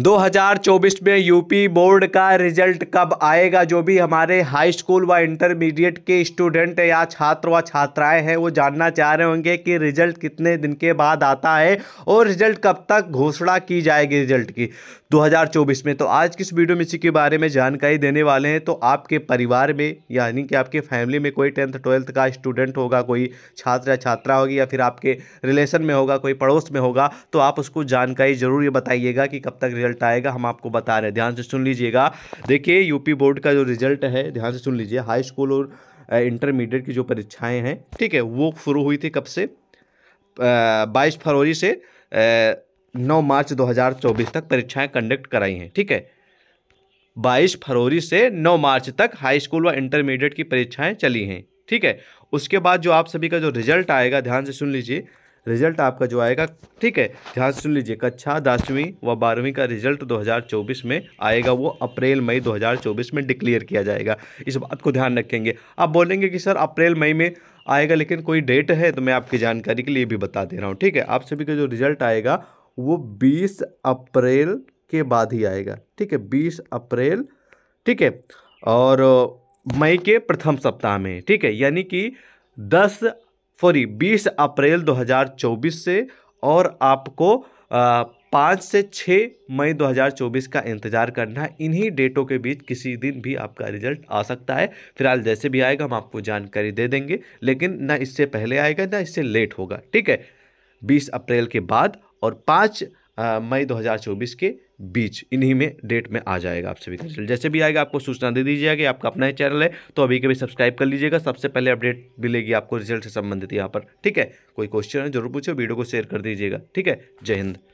2024 में UP board का result कब आएगा जो भी हमारे हाई स्कूल व इंटरमीडिएट के स्टूडेंट या छात्र व छात्राएं हैं वो जानना चाह रहे होंगे कि रिजल्ट कितने दिन के बाद आता है और रिजल्ट कब तक घोषणा की जाएगी रिजल्ट की 2024 में तो आज किस वीडियो में इसी के बारे में जानकारी देने वाले हैं तो आपके परिवार में यानी कि आपके फैमिली में कोई टेंथ ट्वेल्थ का स्टूडेंट होगा कोई छात्र या छात्रा होगी या फिर आपके रिलेशन में होगा कोई पड़ोस में होगा तो आप उसको जानकारी ज़रूर ये बताइएगा कि कब तक रिजल्ट आएगा हम आपको बता रहे हैं ध्यान से सुन लीजिएगा देखिए यूपी बोर्ड का जो रिजल्ट है ध्यान से सुन लीजिए हाई स्कूल और इंटरमीडिएट की जो परीक्षाएं हैं ठीक है वो शुरू हुई थी कब से बाईस फरवरी से नौ मार्च दो तक परीक्षाएँ कंडक्ट कराई हैं ठीक है बाईस फरवरी से नौ मार्च तक हाई स्कूल व इंटरमीडिएट की परीक्षाएं चली हैं ठीक है उसके बाद जो आप सभी का जो रिजल्ट आएगा ध्यान से सुन लीजिए रिजल्ट आपका जो आएगा ठीक है ध्यान सुन लीजिए कक्षा दसवीं व बारहवीं का रिजल्ट 2024 में आएगा वो अप्रैल मई 2024 में डिक्लेयर किया जाएगा इस बात को ध्यान रखेंगे आप बोलेंगे कि सर अप्रैल मई में आएगा लेकिन कोई डेट है तो मैं आपकी जानकारी के लिए भी बता दे रहा हूँ ठीक है आप सभी का जो रिजल्ट आएगा वो बीस अप्रैल के बाद ही आएगा ठीक है बीस अप्रैल ठीक है और मई के प्रथम सप्ताह में ठीक है यानी कि दस सॉरी 20 अप्रैल 2024 से और आपको पाँच से छः मई 2024 का इंतज़ार करना है इन्हीं डेटों के बीच किसी दिन भी आपका रिजल्ट आ सकता है फिलहाल जैसे भी आएगा हम आपको जानकारी दे देंगे लेकिन ना इससे पहले आएगा ना इससे लेट होगा ठीक है 20 अप्रैल के बाद और पाँच मई 2024 के बीच इन्हीं में डेट में आ जाएगा आप सभी का रिजल्ट जैसे भी आएगा आपको सूचना दे दीजिएगा कि आपका अपना ही चैनल है तो अभी कभी सब्सक्राइब कर लीजिएगा सबसे पहले अपडेट मिलेगी आपको रिजल्ट से संबंधित यहाँ पर ठीक है कोई क्वेश्चन है जरूर पूछो वीडियो को शेयर कर दीजिएगा ठीक है जय हिंद